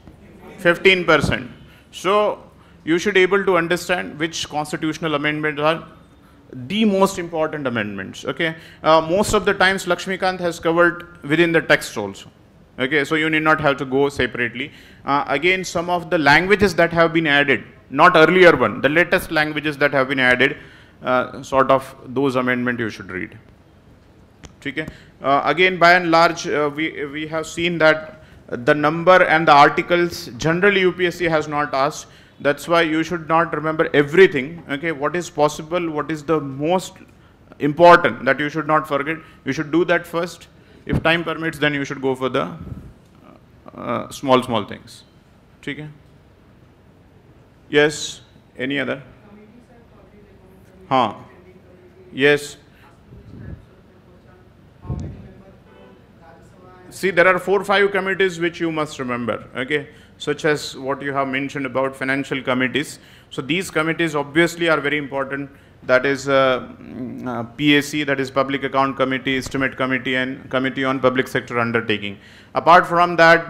fifteen percent so you should able to understand which constitutional amendments are the most important amendments. Okay, uh, most of the times Lakshmikant has covered within the text also. Okay, so you need not have to go separately. Uh, again, some of the languages that have been added, not earlier one, the latest languages that have been added, uh, sort of those amendment you should read. Okay, uh, again, by and large, uh, we we have seen that the number and the articles generally UPSC has not asked. That's why you should not remember everything. Okay, what is possible, what is the most important that you should not forget. You should do that first. If time permits, then you should go for the uh, uh small, small things. Okay? Yes, any other? Huh. Yes. See, there are four, five committees which you must remember. Okay such as what you have mentioned about financial committees. So these committees obviously are very important. That is uh, mm, uh, PAC, that is Public Account Committee, Estimate Committee, and Committee on Public Sector Undertaking. Apart from that,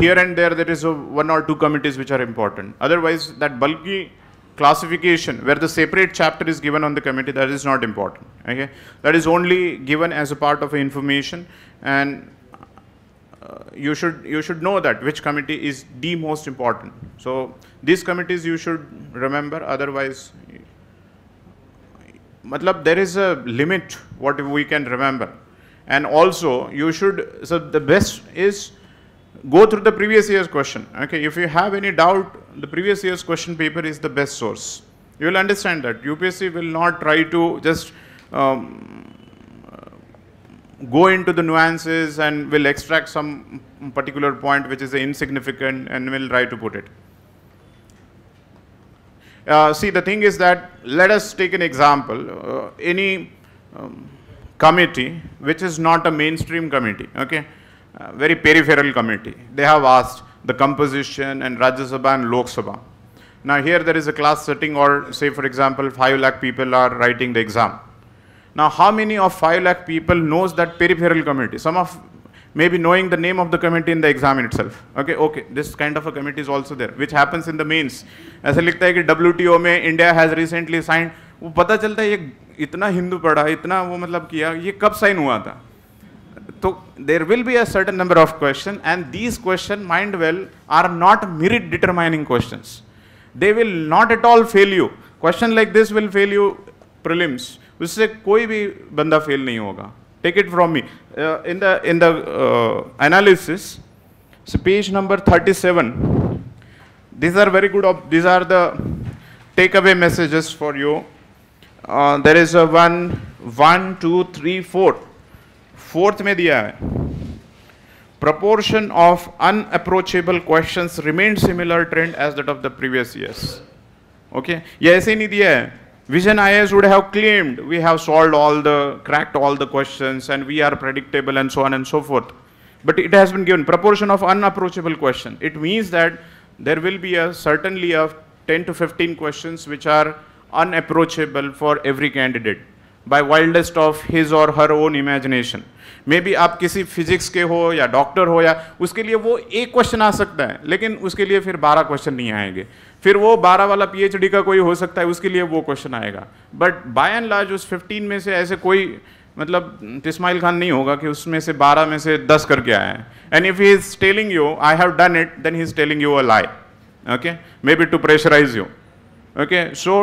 here and there, there is a, one or two committees which are important. Otherwise, that bulky classification where the separate chapter is given on the committee, that is not important. Okay, That is only given as a part of information and uh, you should you should know that which committee is the most important. So these committees you should remember. Otherwise, matlab there is a limit what we can remember. And also you should so the best is go through the previous year's question. Okay, if you have any doubt, the previous year's question paper is the best source. You will understand that UPSC will not try to just um, go into the nuances and will extract some particular point which is insignificant and will try to put it. Uh, see, the thing is that let us take an example. Uh, any um, committee which is not a mainstream committee, okay, uh, very peripheral committee, they have asked the composition and Rajya Sabha and Lok Sabha. Now, here there is a class setting, or say, for example, 5 lakh people are writing the exam. Now, how many of 5 lakh people knows that peripheral committee? Some of maybe knowing the name of the committee in the exam itself. Okay, okay, this kind of a committee is also there, which happens in the mains. ऐसा लिखता है कि WTO में India has recently signed. वो पता चलता है ये इतना हिंदू पढ़ा, इतना वो मतलब किया, ये कब साइन हुआ था? तो there will be a certain number of questions, and these questions mind well, are not merit determining questions. They will not at all fail you. Questions like this will fail you prelims. उससे कोई भी बंदा fail नहीं होगा take it from me in the in the analysis page number thirty seven these are very good these are the take away messages for you there is a one one two three four fourth में दिया है proportion of unapproachable question remain similar trend as that of the previous years okay ये ऐसे ही नहीं दिया है Vision IAS would have claimed we have solved all the, cracked all the questions and we are predictable and so on and so forth. But it has been given proportion of unapproachable question. It means that there will be a certainly a 10 to 15 questions which are unapproachable for every candidate. By wildest of his or her own imagination maybe आप किसी physics के हो या doctor हो या उसके लिए वो एक क्वेश्चन आ सकता है लेकिन उसके लिए फिर बारह क्वेश्चन नहीं आएंगे फिर वो बारह वाला पीएचडी का कोई हो सकता है उसके लिए वो क्वेश्चन आएगा बट बाय एंड लार्ज उस फिफ्टीन में से ऐसे कोई मतलब इस्माइल खान नहीं होगा कि उसमें से बारह में से दस करके आए and if he is telling you I have done it then he is telling you a lie okay maybe to pressurise you okay so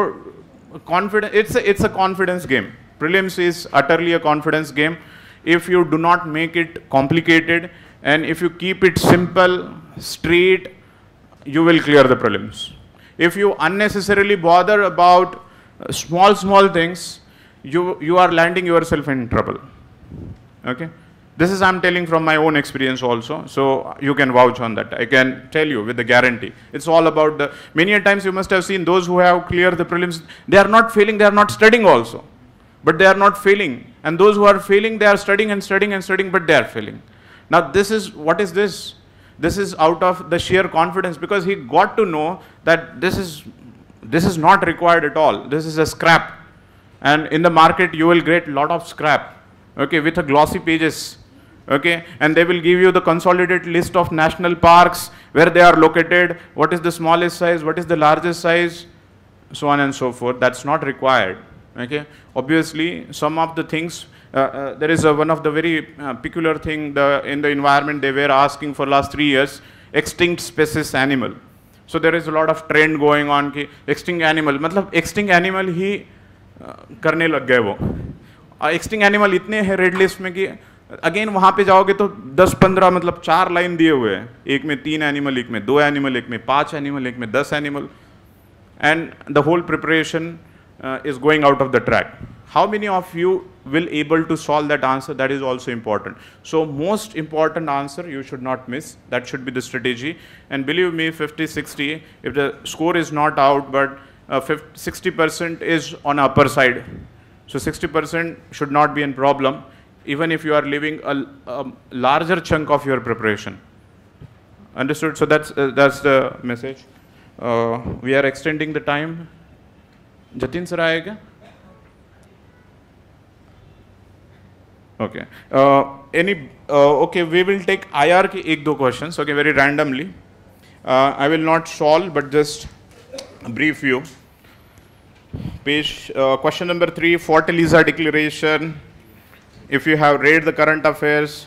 confidence it's it's a confidence game Prelims is utterly a confidence game. If you do not make it complicated and if you keep it simple, straight, you will clear the prelims. If you unnecessarily bother about uh, small, small things, you, you are landing yourself in trouble. Okay? This is I'm telling from my own experience also, so you can vouch on that. I can tell you with the guarantee. It's all about the, many times you must have seen those who have cleared the prelims, they are not failing, they are not studying also but they are not failing. And those who are failing, they are studying and studying and studying, but they are failing. Now, this is what is this? This is out of the sheer confidence because he got to know that this is this is not required at all. This is a scrap, and in the market you will get lot of scrap, okay, with a glossy pages, okay, and they will give you the consolidated list of national parks where they are located, what is the smallest size, what is the largest size, so on and so forth. That's not required, okay. obviously some of the things uh, uh, there is a, one of the very uh, peculiar thing the, in the environment they were asking for last three years extinct species animal so there is a lot of trend going on ki extinct animal matlab extinct animal hi karne lag gaye wo extinct animal itne hai red list mein ki again वहाँ पे जाओगे तो 10-15 मतलब चार line दिए हुए हैं एक में तीन एनिमल एक में दो एनिमल एक में पांच एनिमल एक में दस animal and the whole preparation uh, is going out of the track. How many of you will able to solve that answer? That is also important. So most important answer you should not miss. That should be the strategy. And believe me, 50, 60, if the score is not out, but 60% uh, is on upper side. So 60% should not be a problem, even if you are leaving a, a larger chunk of your preparation. Understood? So that's, uh, that's the message. Uh, we are extending the time. Jatin sir आएगा okay any okay we will take I R K एक दो question okay very randomly I will not solve but just brief you पेश question number three Fortaleza declaration if you have read the current affairs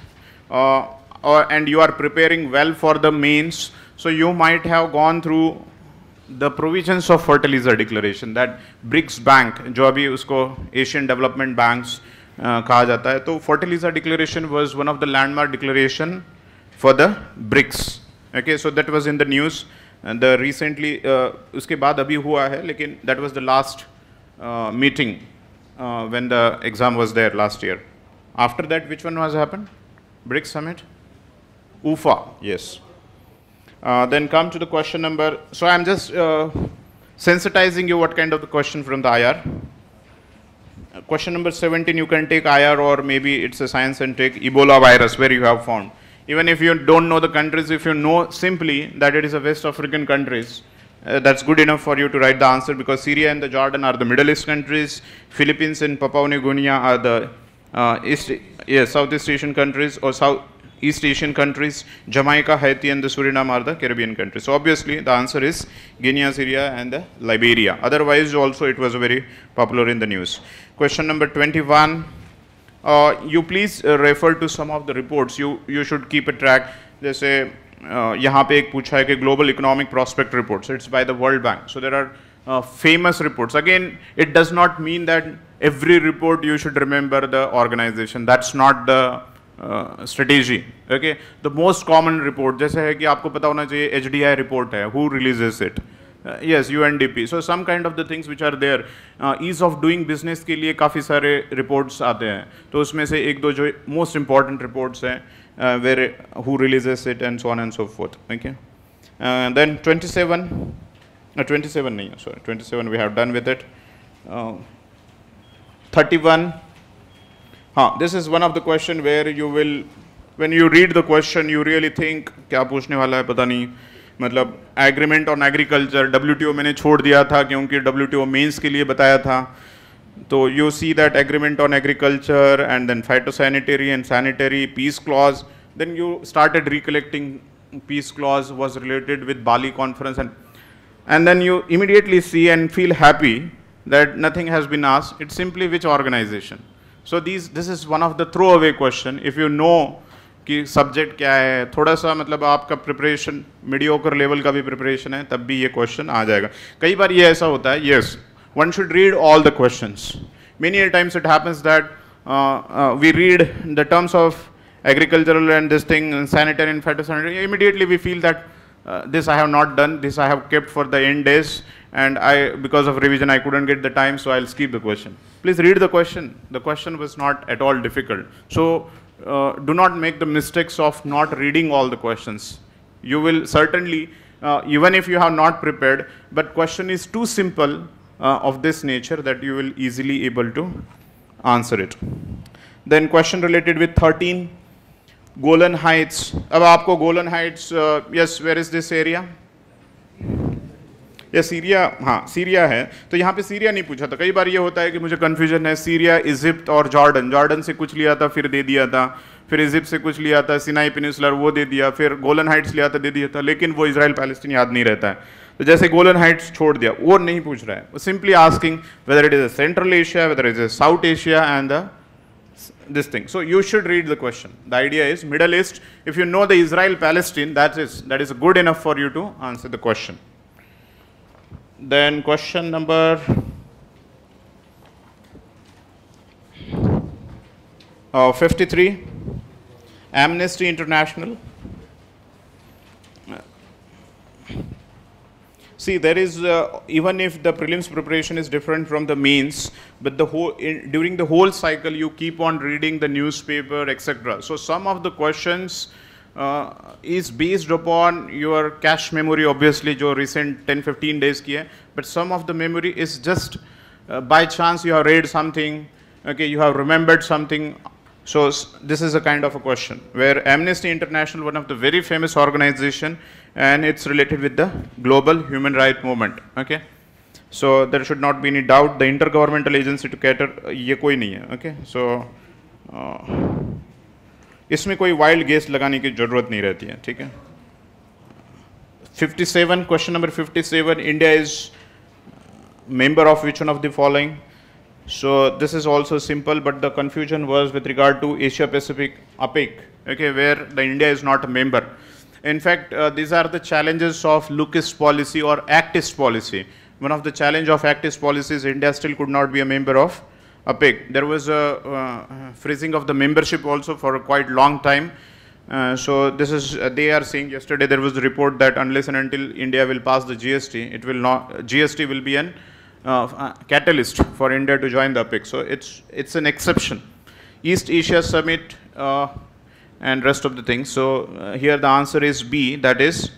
and you are preparing well for the mains so you might have gone through the provisions of Fortaleza declaration that BRICS bank जो अभी उसको Asian development bank कहा जाता है तो Fortaleza declaration was one of the landmark declaration for the BRICS okay so that was in the news the recently उसके बाद अभी हुआ है लेकिन that was the last meeting when the exam was there last year after that which one was happen BRICS summit Ufa yes Uh, then come to the question number. So I'm just uh, sensitizing you what kind of the question from the IR. Uh, question number 17, you can take IR or maybe it's a science and take Ebola virus where you have found. Even if you don't know the countries, if you know simply that it is a West African countries, uh, that's good enough for you to write the answer because Syria and the Jordan are the Middle East countries, Philippines and Papua New Guinea are the uh, East, yeah, Southeast Asian countries or South, East Asian countries, Jamaica, Haiti and the Suriname are the Caribbean countries. So obviously the answer is Guinea, Syria and Liberia. Otherwise also it was very popular in the news. Question number 21. Uh, you please uh, refer to some of the reports. You, you should keep a track. जैसे uh, यहाँ पे एक पूछा है कि global economic prospect reports it's by the World Bank so there are famous reports. Again, it does not mean that every report you should remember the organization. That's not the strategy okay the most common report जैसे है कि आपको पता होना चाहिए each report है who releases it yes U N D P so some kind of the things which are there ease of doing business के लिए काफ़ी सारे रिपोर्ट्स आते हैं तो उसमें से एक दो जो मोस्ट इंपॉर्टेंट रिपोर्ट्स हैं where who releases it and so on and so forth okay then twenty seven twenty seven नहीं है sorry twenty seven we have done with it thirty one this is one of the questions where you will, when you read the question, you really think, क्या पूछने वाला है पता नहीं मतलब agreement on agriculture, WTO मैंने छोड़ दिया था क्योंकि WTO means के लिए बताया था तो you see that agreement on agriculture and then phytosanitary and sanitary peace clause, then you started recollecting peace clause was related with Bali conference and and then you immediately see and feel happy that nothing has been asked. It's simply which organization. So this this is one of the throw away question if you know कि subject क्या है थोड़ा सा मतलब आपका preparation mediocre level का भी preparation है तब भी ये क्वेश्चन आ जाएगा कई बार ये ऐसा होता है yes one should read all the question many times it happens that we read the terms of agricultural and this thing sanitary and phytosanitary, immediately we feel that uh, this I have not done, this I have kept for and I, because of revision, I couldn't get the time, so I'll skip the question. Please read the question. The question was not at all difficult. So uh, do not make the mistakes of not reading all the questions. You will certainly, uh, even if you have not prepared, but question is too simple uh, of this nature that you will easily able to answer it. Then question related with 13, Golan Heights. अब आपको Golan Heights, uh, yes, where is this area? या Syria हाँ Syria है तो यहाँ पे Syria नहीं पूछा था कई बार ये होता है कि मुझे कन्फ्यूजन है सीरिया इजिप्ट और जॉर्डन जॉर्डन से कुछ लिया था फिर दे दिया था फिर इजिप्ट से कुछ लिया था सिनाई पेनिसुलर वो दे दिया फिर गोलन हाइट्स लिया था दे दिया था लेकिन वो इसराइल पैलेस्टीन याद नहीं रहता है तो जैसे गोलन हाइट्स छोड़ दिया वो नहीं पूछ रहा है वो simply asking whether it is a Central Asia whether is a South Asia and the this thing so you should read the question the idea is Middle East if you know the Israel Palestine that is that is good enough for you to answer the question Then question number uh, 53, Amnesty International. See, there is, uh, even if the prelims preparation is different from the means, but the whole, in, during the whole cycle, you keep on reading the newspaper, etc. So some of the questions uh, is based upon your cache memory obviously your recent 10 15 days ki hai but some of the memory is just uh, by chance you have read something okay you have remembered something so this is a kind of a question where amnesty international one of the very famous organization and it's related with the global human rights movement okay so there should not be any doubt the intergovernmental agency to cater uh, ये कोई okay so uh, इसमें कोई wild gas लगाने की जरूरत नहीं रहती है ठीक है 57 question number 57 India is member of which one of the following so this is also simple but the confusion was with regard to Asia Pacific APEC okay where the India is not a member in fact these are the challenges of look east policy और act east policy one of the challenge of act east policies India still could not be a member of a peg. There was a uh, freezing of the membership also for a quite long time. Uh, so this is uh, they are saying yesterday there was a report that unless and until India will pass the GST, it will not GST will be an uh, uh, catalyst for India to join the APEC. So it's it's an exception. East Asia Summit uh, and rest of the things. So here the answer is B. That is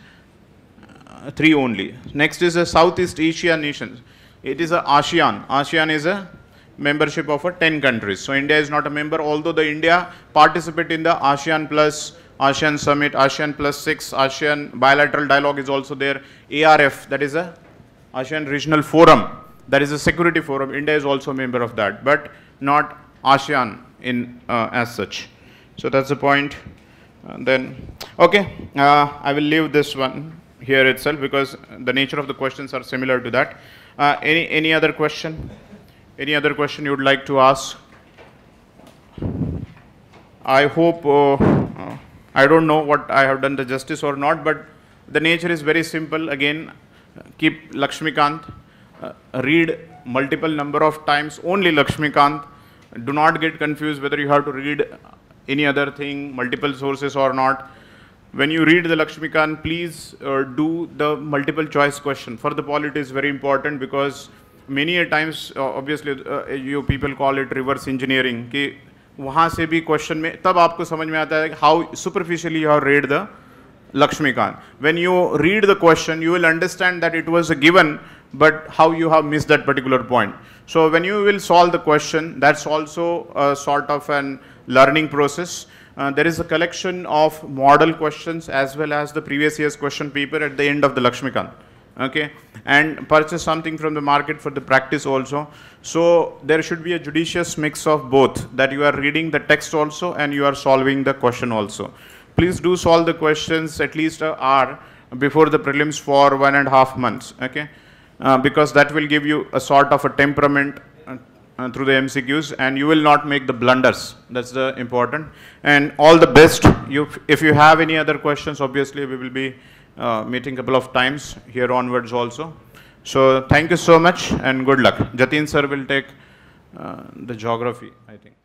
three only. Next is the Southeast Asia nations. It is a ASEAN. ASEAN is a membership of 10 countries. So India is not a member, although the India participate in the ASEAN Plus, ASEAN Summit, ASEAN Plus 6, ASEAN Bilateral Dialogue is also there, ARF, that is a ASEAN Regional Forum, that is a security forum. India is also a member of that, but not ASEAN in uh, as such. So that's the point. And uh, then, okay, uh, I will leave this one here itself because the nature of the questions are similar to that. Uh, any, any other question? Any other question you would like to ask? I hope, uh, uh, I don't know what I have done the justice or not, but the nature is very simple. Again, keep Lakshmikant, uh, read multiple number of times only Lakshmikant. Do not get confused whether you have to read any other thing, multiple sources or not. When you read the Lakshmikant, please uh, do the multiple choice question. For the poll, it is very important because many a times uh, obviously uh, you people call it reverse engineering कि वहाँ से भी question में तब आपको how superficially you have read the Lakshmikant. When you read the question, you will understand that it was a given, but how you have missed that particular point. So when you will solve the question, that's also a sort of an learning process. Uh, there is a collection of model questions as well as the previous year's question paper at the end of the Lakshmikant okay and purchase something from the market for the practice also so there should be a judicious mix of both that you are reading the text also and you are solving the question also please do solve the questions at least a hour before the prelims for one and a half months okay uh, because that will give you a sort of a temperament uh, uh, through the MCQs and you will not make the blunders that's the important and all the best you if you have any other questions obviously we will be uh, meeting couple of times here onwards also. So thank you so much and good luck. Jatin sir will take uh, the geography, I think.